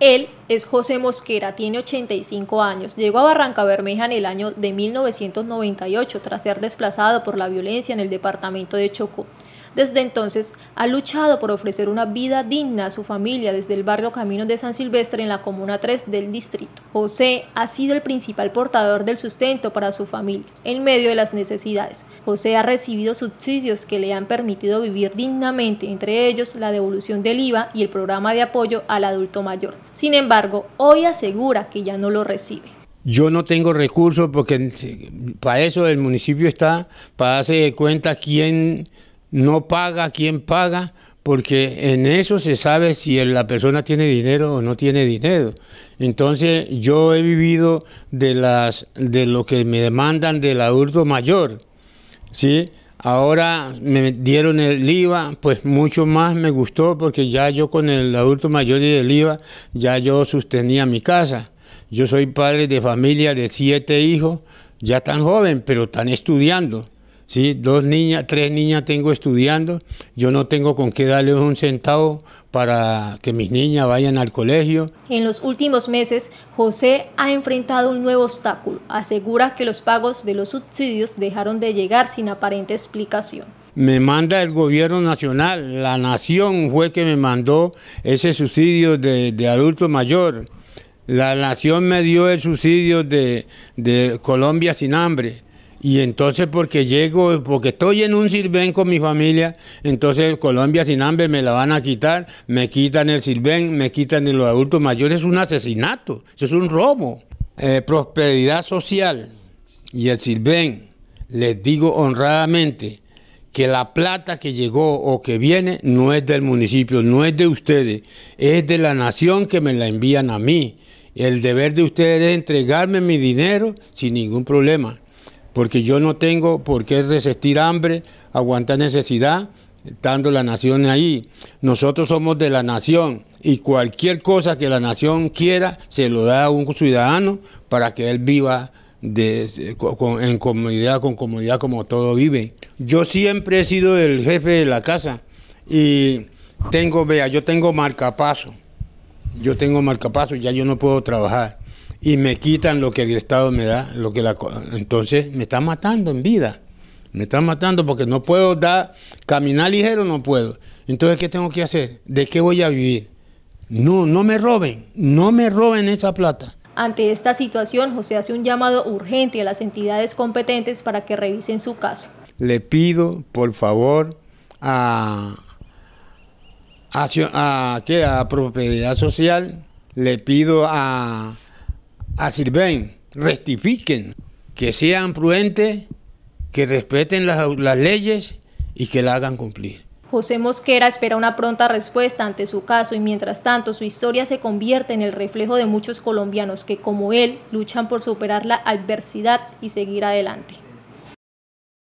Él es José Mosquera, tiene 85 años. Llegó a Barranca Bermeja en el año de 1998 tras ser desplazado por la violencia en el departamento de Chocó. Desde entonces ha luchado por ofrecer una vida digna a su familia desde el barrio Camino de San Silvestre en la Comuna 3 del distrito. José ha sido el principal portador del sustento para su familia, en medio de las necesidades. José ha recibido subsidios que le han permitido vivir dignamente, entre ellos la devolución del IVA y el programa de apoyo al adulto mayor. Sin embargo, hoy asegura que ya no lo recibe. Yo no tengo recursos porque para eso el municipio está, para darse cuenta quién no paga quien paga, porque en eso se sabe si la persona tiene dinero o no tiene dinero. Entonces yo he vivido de, las, de lo que me demandan del adulto mayor, ¿sí? Ahora me dieron el IVA, pues mucho más me gustó porque ya yo con el adulto mayor y el IVA ya yo sostenía mi casa. Yo soy padre de familia de siete hijos, ya tan joven, pero están estudiando. ¿sí? Dos niñas, tres niñas tengo estudiando, yo no tengo con qué darles un centavo para que mis niñas vayan al colegio. En los últimos meses, José ha enfrentado un nuevo obstáculo. Asegura que los pagos de los subsidios dejaron de llegar sin aparente explicación. Me manda el gobierno nacional, la nación fue que me mandó ese subsidio de, adulto mayor. La nación me dio el subsidio de Colombia sin hambre y entonces porque llego, porque estoy en un sirven con mi familia, entonces Colombia sin hambre me la van a quitar, me quitan el sirven, me quitan los adultos mayores, es un asesinato, es un robo. Eh, prosperidad social y el sirven, les digo honradamente que la plata que llegó o que viene no es del municipio, no es de ustedes, es de la nación que me la envían a mí. El deber de ustedes es entregarme mi dinero sin ningún problema porque yo no tengo por qué resistir hambre, aguantar necesidad, estando la nación ahí. Nosotros somos de la nación y cualquier cosa que la nación quiera se lo da a un ciudadano para que él viva en comunidad, con comunidad como todo vive. Yo siempre he sido el jefe de la casa y tengo, vea, yo tengo marcapaso, yo tengo marcapaso, ya yo no puedo trabajar y me quitan lo que el Estado me da, lo que la, entonces me está matando en vida. Me está matando porque no puedo dar, caminar ligero no puedo. Entonces, ¿qué tengo que hacer? ¿De qué voy a vivir? No, no me roben, no me roben esa plata. Ante esta situación, José hace un llamado urgente a las entidades competentes para que revisen su caso. Le pido, por favor, a, a, a propiedad social, le pido a, ven, rectifiquen, que sean prudentes, que respeten las, las leyes y que la hagan cumplir. José Mosquera espera una pronta respuesta ante su caso y mientras tanto su historia se convierte en el reflejo de muchos colombianos que como él luchan por superar la adversidad y seguir adelante.